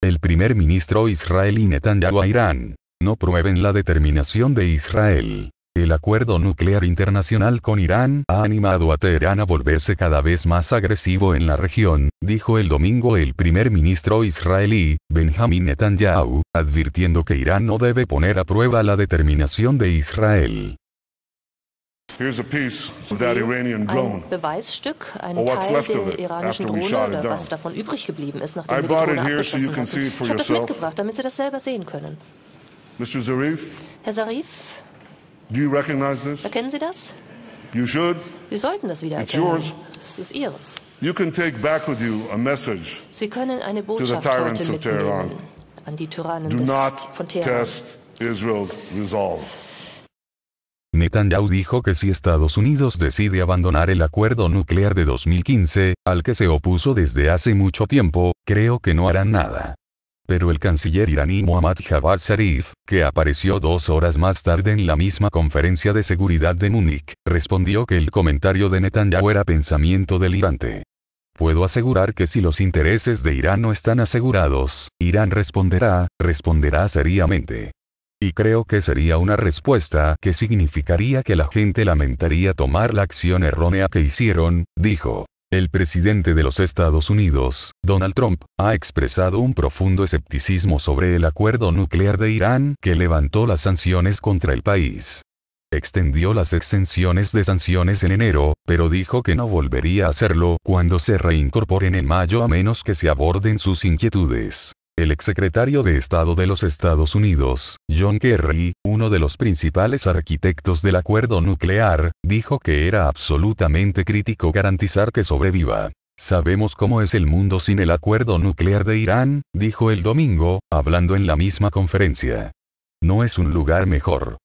El primer ministro israelí Netanyahu a Irán. No prueben la determinación de Israel. El acuerdo nuclear internacional con Irán ha animado a Teherán a volverse cada vez más agresivo en la región, dijo el domingo el primer ministro israelí, Benjamin Netanyahu, advirtiendo que Irán no debe poner a prueba la determinación de Israel. ein Beweisstück, ein Teil der iranischen Drohne oder was davon übrig geblieben ist, nachdem wir die Drohne abgeschossen haben. Ich habe das mitgebracht, damit Sie das selber sehen können. Mr. Zarif, Herr Zarif, do you recognize this? erkennen Sie das? You should. Sie sollten das wieder erkennen. Es ist Ihres. You can take back with you a message Sie können eine Botschaft heute mitnehmen Tehran. an die Tyrannen des, von Teheran. Test Israel's resolve. Netanyahu dijo que si Estados Unidos decide abandonar el acuerdo nuclear de 2015, al que se opuso desde hace mucho tiempo, creo que no harán nada. Pero el canciller iraní Mohammad Javad Zarif, que apareció dos horas más tarde en la misma conferencia de seguridad de Múnich, respondió que el comentario de Netanyahu era pensamiento delirante. Puedo asegurar que si los intereses de Irán no están asegurados, Irán responderá, responderá seriamente. Y creo que sería una respuesta que significaría que la gente lamentaría tomar la acción errónea que hicieron, dijo. El presidente de los Estados Unidos, Donald Trump, ha expresado un profundo escepticismo sobre el acuerdo nuclear de Irán que levantó las sanciones contra el país. Extendió las exenciones de sanciones en enero, pero dijo que no volvería a hacerlo cuando se reincorporen en mayo a menos que se aborden sus inquietudes. El exsecretario de Estado de los Estados Unidos, John Kerry, uno de los principales arquitectos del acuerdo nuclear, dijo que era absolutamente crítico garantizar que sobreviva. Sabemos cómo es el mundo sin el acuerdo nuclear de Irán, dijo el domingo, hablando en la misma conferencia. No es un lugar mejor.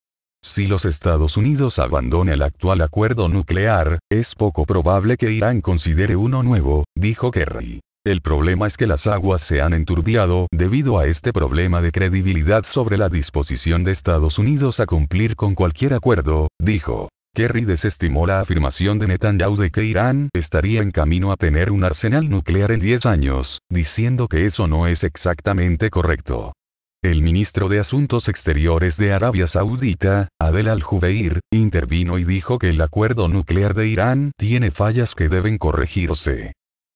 Si los Estados Unidos abandonan el actual acuerdo nuclear, es poco probable que Irán considere uno nuevo, dijo Kerry. El problema es que las aguas se han enturbiado debido a este problema de credibilidad sobre la disposición de Estados Unidos a cumplir con cualquier acuerdo, dijo. Kerry desestimó la afirmación de Netanyahu de que Irán estaría en camino a tener un arsenal nuclear en 10 años, diciendo que eso no es exactamente correcto. El ministro de Asuntos Exteriores de Arabia Saudita, Adel al-Jubeir, intervino y dijo que el acuerdo nuclear de Irán tiene fallas que deben corregirse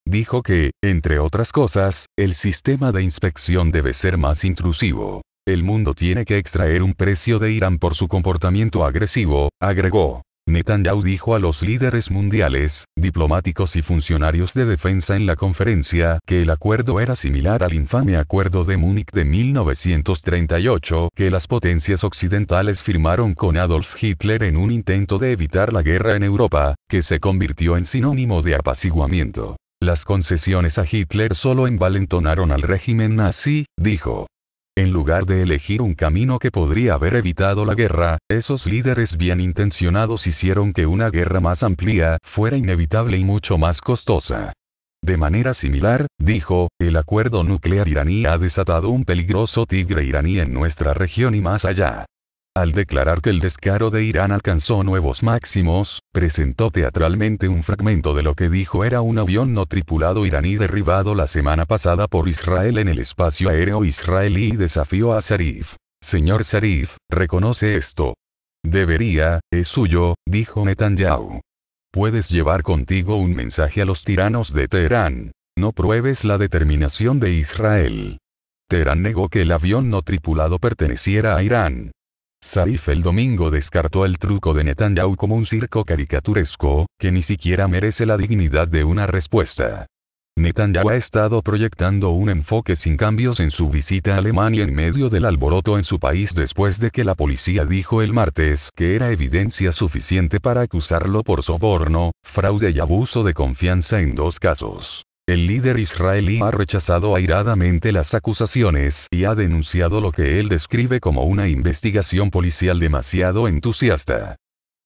dijo que, entre otras cosas, el sistema de inspección debe ser más intrusivo. El mundo tiene que extraer un precio de Irán por su comportamiento agresivo, agregó. Netanyahu dijo a los líderes mundiales, diplomáticos y funcionarios de defensa en la conferencia que el acuerdo era similar al infame acuerdo de Múnich de 1938 que las potencias occidentales firmaron con Adolf Hitler en un intento de evitar la guerra en Europa, que se convirtió en sinónimo de apaciguamiento. Las concesiones a Hitler solo envalentonaron al régimen nazi, dijo. En lugar de elegir un camino que podría haber evitado la guerra, esos líderes bien intencionados hicieron que una guerra más amplia fuera inevitable y mucho más costosa. De manera similar, dijo, el acuerdo nuclear iraní ha desatado un peligroso tigre iraní en nuestra región y más allá al declarar que el descaro de Irán alcanzó nuevos máximos, presentó teatralmente un fragmento de lo que dijo era un avión no tripulado iraní derribado la semana pasada por Israel en el espacio aéreo israelí y desafió a Zarif. Señor Zarif, reconoce esto. Debería, es suyo, dijo Netanyahu. Puedes llevar contigo un mensaje a los tiranos de Teherán. No pruebes la determinación de Israel. Teherán negó que el avión no tripulado perteneciera a Irán, Sarif el domingo descartó el truco de Netanyahu como un circo caricaturesco, que ni siquiera merece la dignidad de una respuesta. Netanyahu ha estado proyectando un enfoque sin cambios en su visita a Alemania en medio del alboroto en su país después de que la policía dijo el martes que era evidencia suficiente para acusarlo por soborno, fraude y abuso de confianza en dos casos. El líder israelí ha rechazado airadamente las acusaciones y ha denunciado lo que él describe como una investigación policial demasiado entusiasta.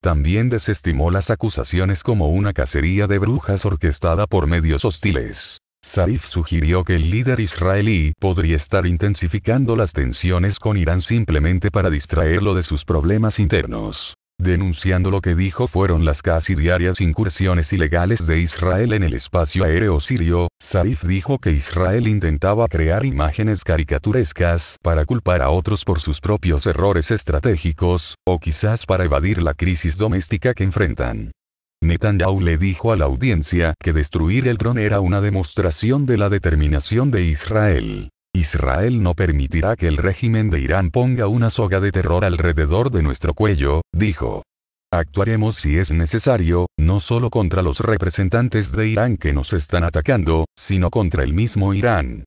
También desestimó las acusaciones como una cacería de brujas orquestada por medios hostiles. Sarif sugirió que el líder israelí podría estar intensificando las tensiones con Irán simplemente para distraerlo de sus problemas internos denunciando lo que dijo fueron las casi diarias incursiones ilegales de Israel en el espacio aéreo sirio, Saif dijo que Israel intentaba crear imágenes caricaturescas para culpar a otros por sus propios errores estratégicos, o quizás para evadir la crisis doméstica que enfrentan. Netanyahu le dijo a la audiencia que destruir el dron era una demostración de la determinación de Israel. Israel no permitirá que el régimen de Irán ponga una soga de terror alrededor de nuestro cuello, dijo. Actuaremos si es necesario, no solo contra los representantes de Irán que nos están atacando, sino contra el mismo Irán.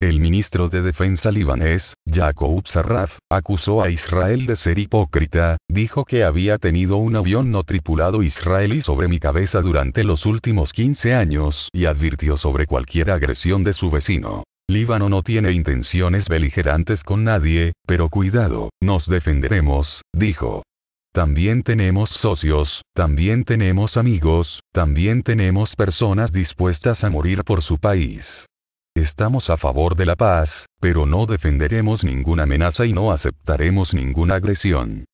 El ministro de Defensa libanés, Jacob Sarraf, acusó a Israel de ser hipócrita, dijo que había tenido un avión no tripulado israelí sobre mi cabeza durante los últimos 15 años y advirtió sobre cualquier agresión de su vecino. Líbano no tiene intenciones beligerantes con nadie, pero cuidado, nos defenderemos, dijo. También tenemos socios, también tenemos amigos, también tenemos personas dispuestas a morir por su país. Estamos a favor de la paz, pero no defenderemos ninguna amenaza y no aceptaremos ninguna agresión.